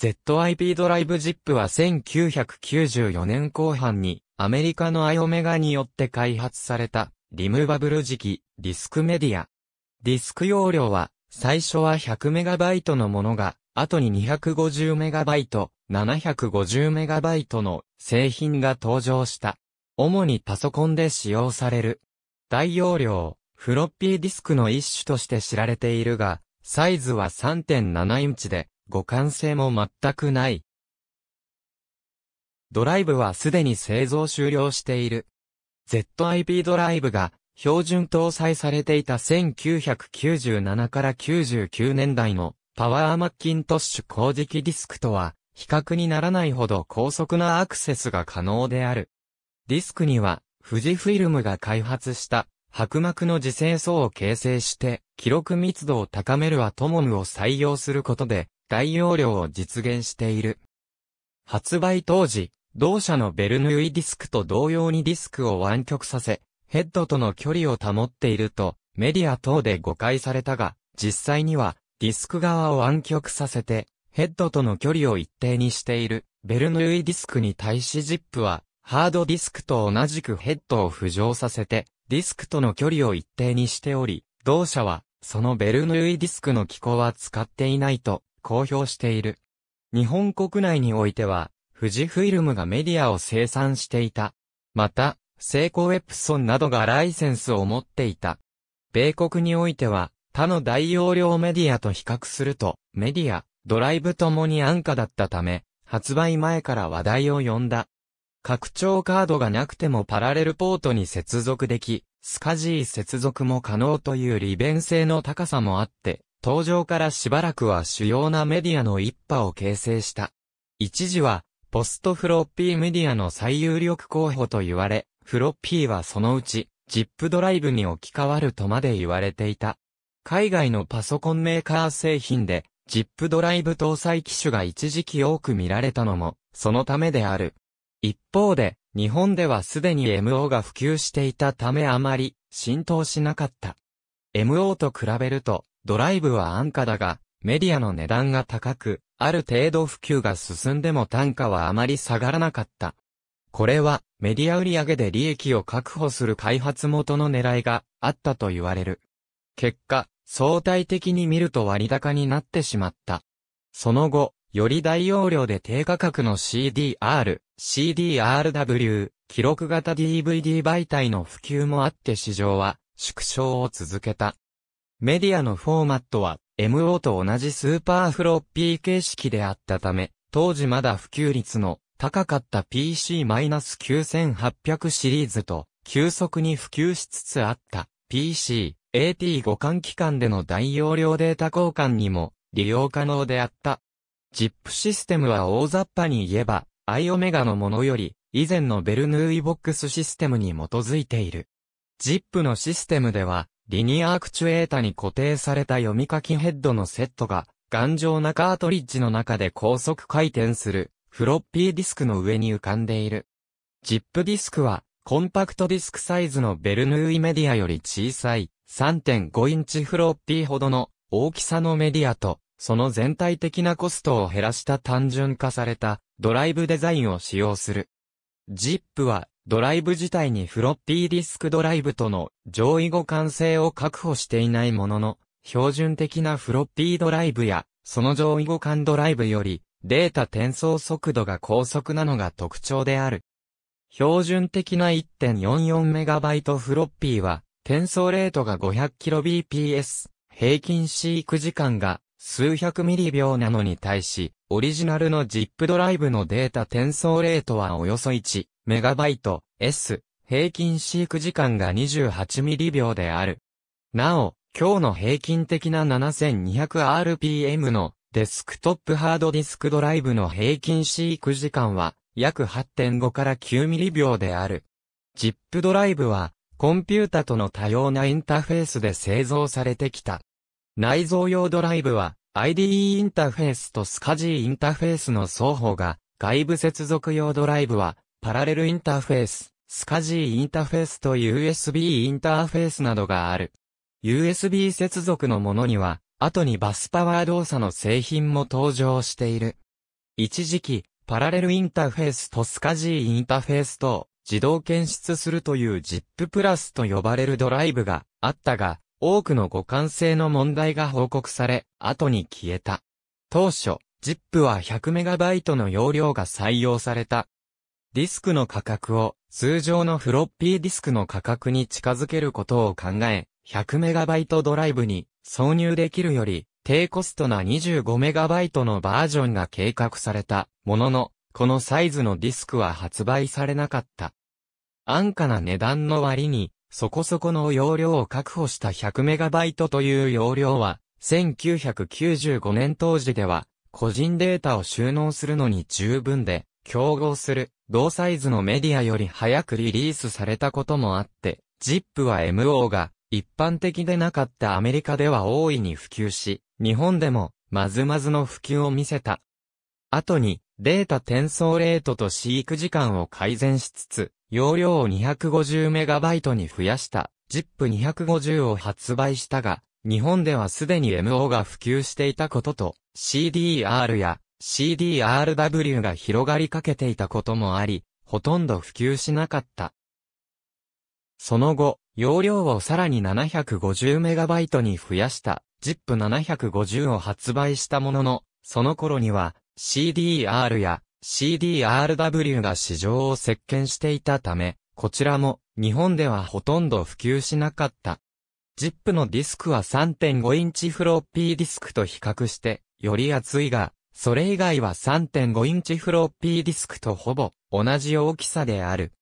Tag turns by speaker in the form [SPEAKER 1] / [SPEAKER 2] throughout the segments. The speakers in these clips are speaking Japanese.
[SPEAKER 1] ZIP ドライブ ZIP は1994年後半にアメリカのアイオメガによって開発されたリムーバブル時期ディスクメディア。ディスク容量は最初は 100MB のものが後に 250MB、750MB の製品が登場した。主にパソコンで使用される。大容量、フロッピーディスクの一種として知られているが、サイズは3.7インチで、互換性も全くない。ドライブはすでに製造終了している。ZIP ドライブが標準搭載されていた1997から99年代のパワーマッキントッシュ工事機ディスクとは比較にならないほど高速なアクセスが可能である。ディスクには富士フィルムが開発した白膜の磁性層を形成して記録密度を高めるアトモムを採用することで大容量を実現している。発売当時、同社のベルヌイディスクと同様にディスクを湾曲させ、ヘッドとの距離を保っていると、メディア等で誤解されたが、実際には、ディスク側を湾曲させて、ヘッドとの距離を一定にしている、ベルヌイディスクに対し ZIP は、ハードディスクと同じくヘッドを浮上させて、ディスクとの距離を一定にしており、同社は、そのベルヌイディスクの機構は使っていないと公表している。日本国内においては、富士フイルムがメディアを生産していた。また、セイコーエプソンなどがライセンスを持っていた。米国においては、他の大容量メディアと比較すると、メディア、ドライブともに安価だったため、発売前から話題を呼んだ。拡張カードがなくてもパラレルポートに接続でき、スカジー接続も可能という利便性の高さもあって、登場からしばらくは主要なメディアの一派を形成した。一時は、ポストフロッピーメディアの最有力候補と言われ、フロッピーはそのうち、ジップドライブに置き換わるとまで言われていた。海外のパソコンメーカー製品で、ジップドライブ搭載機種が一時期多く見られたのも、そのためである。一方で、日本ではすでに MO が普及していたためあまり浸透しなかった。MO と比べると、ドライブは安価だが、メディアの値段が高く、ある程度普及が進んでも単価はあまり下がらなかった。これは、メディア売上で利益を確保する開発元の狙いがあったと言われる。結果、相対的に見ると割高になってしまった。その後、より大容量で低価格の CDR、CDRW、記録型 DVD 媒体の普及もあって市場は縮小を続けた。メディアのフォーマットは MO と同じスーパーフロッピー形式であったため、当時まだ普及率の高かった PC-9800 シリーズと急速に普及しつつあった PC、AT 互換機関での大容量データ交換にも利用可能であった。ZIP システムは大雑把に言えば、i オメガのものより、以前のベルヌーイボックスシステムに基づいている。ZIP のシステムでは、リニアアクチュエータに固定された読み書きヘッドのセットが、頑丈なカートリッジの中で高速回転する、フロッピーディスクの上に浮かんでいる。ジップディスクは、コンパクトディスクサイズのベルヌーイメディアより小さい、3.5インチフロッピーほどの大きさのメディアと、その全体的なコストを減らした単純化されたドライブデザインを使用する。ジップはドライブ自体にフロッピーディスクドライブとの上位互換性を確保していないものの、標準的なフロッピードライブや、その上位互換ドライブより、データ転送速度が高速なのが特徴である。標準的な 1.44MB フロッピーは、転送レートが 500kbps、平均飼育時間が数百ミリ秒なのに対し、オリジナルの ZIP ドライブのデータ転送レートはおよそ1メガバイト S 平均飼育時間が28ミリ秒である。なお、今日の平均的な 7200rpm のデスクトップハードディスクドライブの平均飼育時間は約8.5から9ミリ秒である。ジップドライブはコンピュータとの多様なインターフェースで製造されてきた。内蔵用ドライブは IDE インターフェースと s c g i インターフェースの双方が外部接続用ドライブはパラレルインターフェース、スカジーインターフェースと USB インターフェースなどがある。USB 接続のものには、後にバスパワー動作の製品も登場している。一時期、パラレルインターフェースとスカジーインターフェースと自動検出するという ZIP プラスと呼ばれるドライブがあったが、多くの互換性の問題が報告され、後に消えた。当初、ZIP は 100MB の容量が採用されたディスクの価格を通常のフロッピーディスクの価格に近づけることを考え、100MB ドライブに挿入できるより低コストな 25MB のバージョンが計画されたものの、このサイズのディスクは発売されなかった。安価な値段の割に、そこそこの容量を確保した 100MB という容量は、1995年当時では、個人データを収納するのに十分で、競合する同サイズのメディアより早くリリースされたこともあって、ZIP は MO が一般的でなかったアメリカでは大いに普及し、日本でもまずまずの普及を見せた。後に、データ転送レートと飼育時間を改善しつつ、容量を 250MB に増やした ZIP250 を発売したが、日本ではすでに MO が普及していたことと、CDR や CDRW が広がりかけていたこともあり、ほとんど普及しなかった。その後、容量をさらに 750MB に増やした ZIP750 を発売したものの、その頃には CDR や CDRW が市場を席巻していたため、こちらも日本ではほとんど普及しなかった。ZIP のディスクは3.5インチフロッピーディスクと比較して、より厚いが、それ以外は3.5インチフロッピーディスクとほぼ同じ大きさである。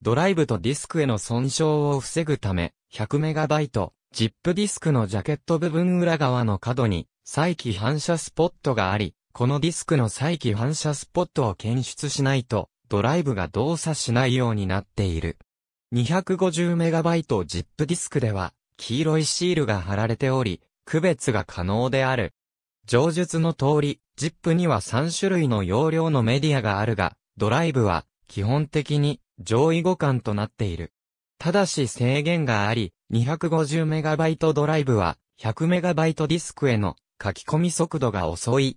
[SPEAKER 1] ドライブとディスクへの損傷を防ぐため、1 0 0イト、ジップディスクのジャケット部分裏側の角に、再起反射スポットがあり、このディスクの再起反射スポットを検出しないと、ドライブが動作しないようになっている。2 5 0イトジップディスクでは、黄色いシールが貼られており、区別が可能である。上述の通り、ZIP には3種類の容量のメディアがあるが、ドライブは基本的に上位互換となっている。ただし制限があり、250MB ドライブは 100MB ディスクへの書き込み速度が遅い。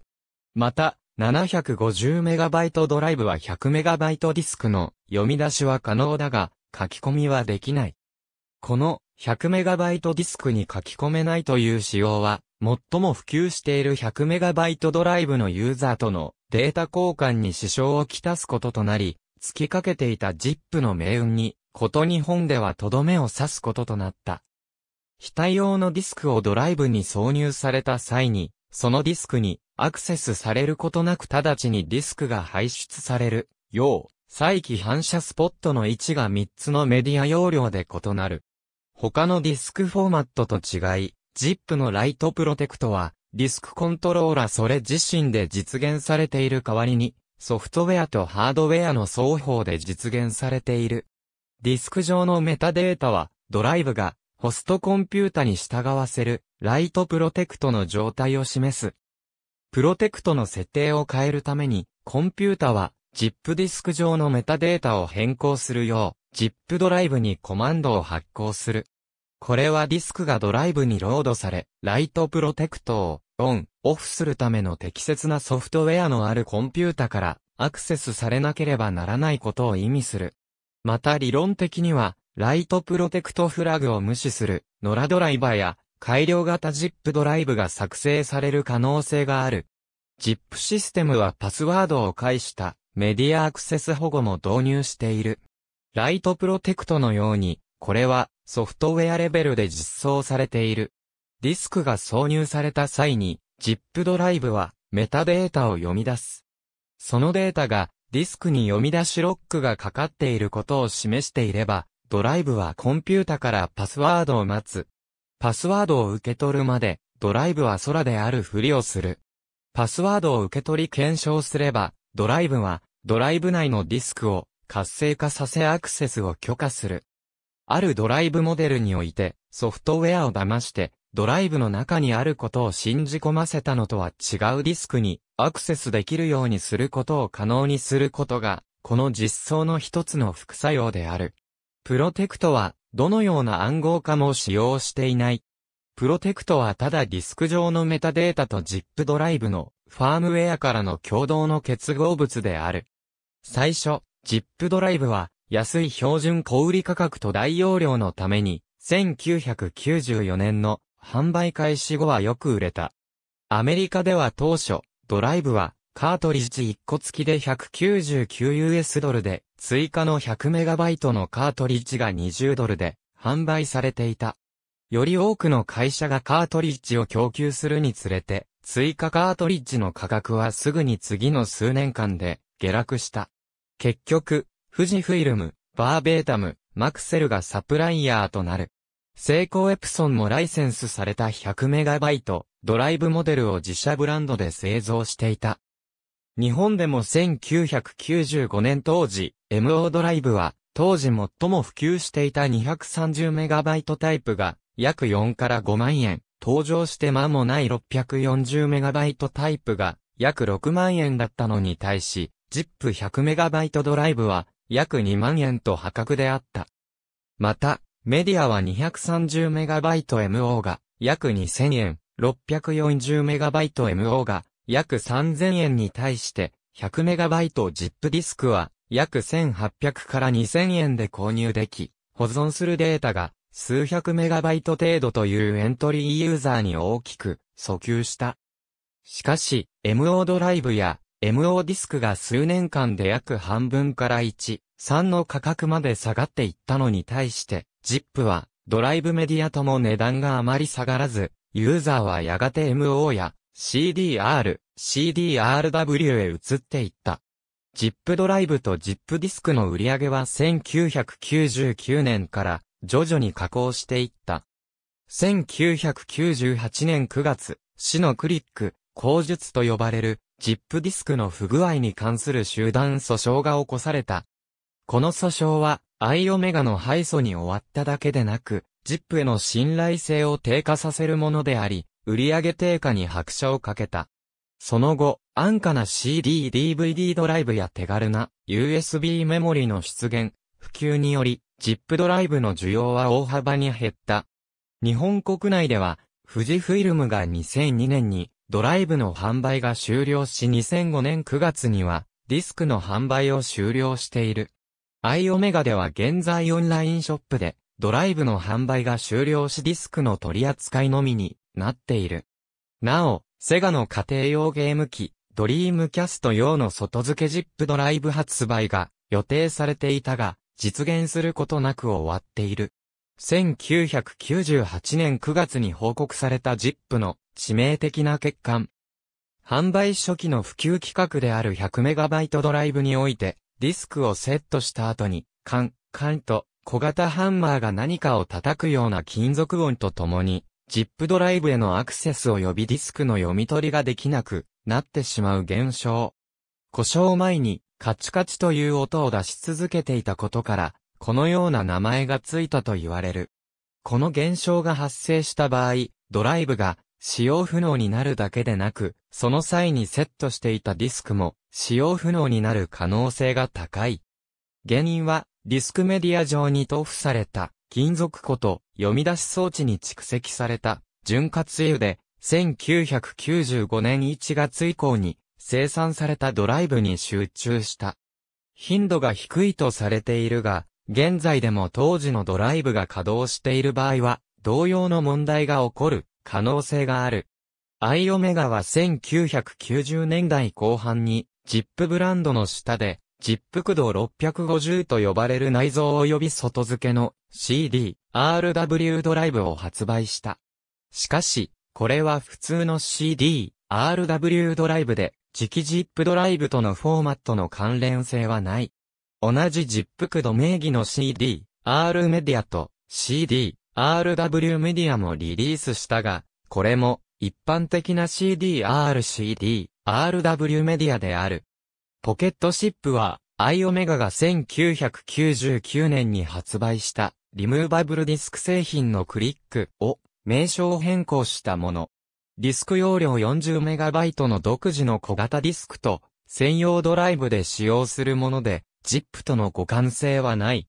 [SPEAKER 1] また、750MB ドライブは 100MB ディスクの読み出しは可能だが、書き込みはできない。この 100MB ディスクに書き込めないという仕様は、最も普及している 100MB ドライブのユーザーとのデータ交換に支障をきたすこととなり、突きかけていた ZIP の命運に、こと日本ではとどめを刺すこととなった。非対応のディスクをドライブに挿入された際に、そのディスクにアクセスされることなく直ちにディスクが排出されるよう、再起反射スポットの位置が3つのメディア容量で異なる。他のディスクフォーマットと違い、ZIP のライトプロテクトは、ディスクコントローラそれ自身で実現されている代わりに、ソフトウェアとハードウェアの双方で実現されている。ディスク上のメタデータは、ドライブが、ホストコンピュータに従わせる、ライトプロテクトの状態を示す。プロテクトの設定を変えるために、コンピュータは、ZIP ディスク上のメタデータを変更するよう、ZIP ドライブにコマンドを発行する。これはディスクがドライブにロードされ、ライトプロテクトをオン、オフするための適切なソフトウェアのあるコンピュータからアクセスされなければならないことを意味する。また理論的には、ライトプロテクトフラグを無視する、ノラドライバーや、改良型ジップドライブが作成される可能性がある。ZIP システムはパスワードを介したメディアアクセス保護も導入している。ライトプロテクトのように、これはソフトウェアレベルで実装されている。ディスクが挿入された際に、ZIP ドライブはメタデータを読み出す。そのデータがディスクに読み出しロックがかかっていることを示していれば、ドライブはコンピュータからパスワードを待つ。パスワードを受け取るまで、ドライブは空であるふりをする。パスワードを受け取り検証すれば、ドライブは、ドライブ内のディスクを活性化させアクセスを許可する。あるドライブモデルにおいて、ソフトウェアを騙して、ドライブの中にあることを信じ込ませたのとは違うディスクにアクセスできるようにすることを可能にすることが、この実装の一つの副作用である。プロテクトは、どのような暗号化も使用していない。プロテクトはただディスク上のメタデータと ZIP ドライブのファームウェアからの共同の結合物である。最初、ZIP ドライブは安い標準小売価格と大容量のために、1994年の販売開始後はよく売れた。アメリカでは当初、ドライブはカートリッジ1個付きで 199US ドルで、追加の 100MB のカートリッジが20ドルで販売されていた。より多くの会社がカートリッジを供給するにつれて、追加カートリッジの価格はすぐに次の数年間で下落した。結局、富士フィルム、バーベータム、マクセルがサプライヤーとなる。セイコーエプソンもライセンスされた 100MB ドライブモデルを自社ブランドで製造していた。日本でも1995年当時、MO ドライブは当時最も普及していた 230MB タイプが約4から5万円、登場して間もない 640MB タイプが約6万円だったのに対し、ZIP100MB ドライブは約2万円と破格であった。また、メディアは 230MB-MO が約2000円、640MB-MO が約3000円に対して、100MB ZIP ディスクは約1800から2000円で購入でき、保存するデータが数百メガバイト程度というエントリーユーザーに大きく訴求した。しかし、MO ドライブや MO ディスクが数年間で約半分から1、3の価格まで下がっていったのに対して、ZIP はドライブメディアとも値段があまり下がらず、ユーザーはやがて MO や CDR、CDRW へ移っていった。ZIP ドライブと ZIP ディスクの売り上げは1999年から徐々に下降していった。1998年9月、市のクリック、口述と呼ばれるジップディスクの不具合に関する集団訴訟が起こされた。この訴訟は、アイオメガの敗訴に終わっただけでなく、ジップへの信頼性を低下させるものであり、売上低下に拍車をかけた。その後、安価な CD、DVD ドライブや手軽な USB メモリの出現、普及により、ジップドライブの需要は大幅に減った。日本国内では、富士フイルムが2002年にドライブの販売が終了し2005年9月にはディスクの販売を終了している。アイオメガでは現在オンラインショップでドライブの販売が終了しディスクの取り扱いのみになっている。なお、セガの家庭用ゲーム機、ドリームキャスト用の外付けジップドライブ発売が予定されていたが、実現することなく終わっている。1998年9月に報告されたジップの致命的な欠陥。販売初期の普及規格である 100MB ドライブにおいて、ディスクをセットした後に、カン、カンと小型ハンマーが何かを叩くような金属音とともに、ジップドライブへのアクセスを呼びディスクの読み取りができなくなってしまう現象。故障前にカチカチという音を出し続けていたことから、このような名前がついたと言われる。この現象が発生した場合、ドライブが使用不能になるだけでなく、その際にセットしていたディスクも使用不能になる可能性が高い。原因は、ディスクメディア上に塗布された金属庫と読み出し装置に蓄積された潤滑油で、1995年1月以降に生産されたドライブに集中した。頻度が低いとされているが、現在でも当時のドライブが稼働している場合は、同様の問題が起こる可能性がある。アイオメガは1990年代後半に、ジップブランドの下で、ジップ駆動650と呼ばれる内蔵及び外付けの CD、RW ドライブを発売した。しかし、これは普通の CD、RW ドライブで、磁気ジップドライブとのフォーマットの関連性はない。同じジップ駆動名義の CD、R メディアと CD、RW メディアもリリースしたが、これも一般的な CDRCD、RW メディアである。ポケットシップは、アイオメガが1999年に発売したリムーバブルディスク製品のクリックを名称変更したもの。ディスク容量 40MB の独自の小型ディスクと専用ドライブで使用するもので、ZIP との互換性はない。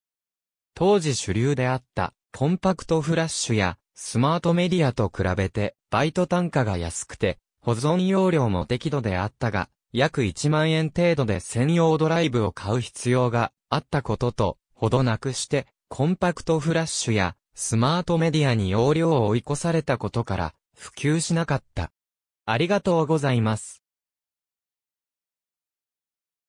[SPEAKER 1] 当時主流であったコンパクトフラッシュやスマートメディアと比べてバイト単価が安くて保存容量も適度であったが約1万円程度で専用ドライブを買う必要があったこととほどなくしてコンパクトフラッシュやスマートメディアに容量を追い越されたことから普及しなかった。ありがとうございます。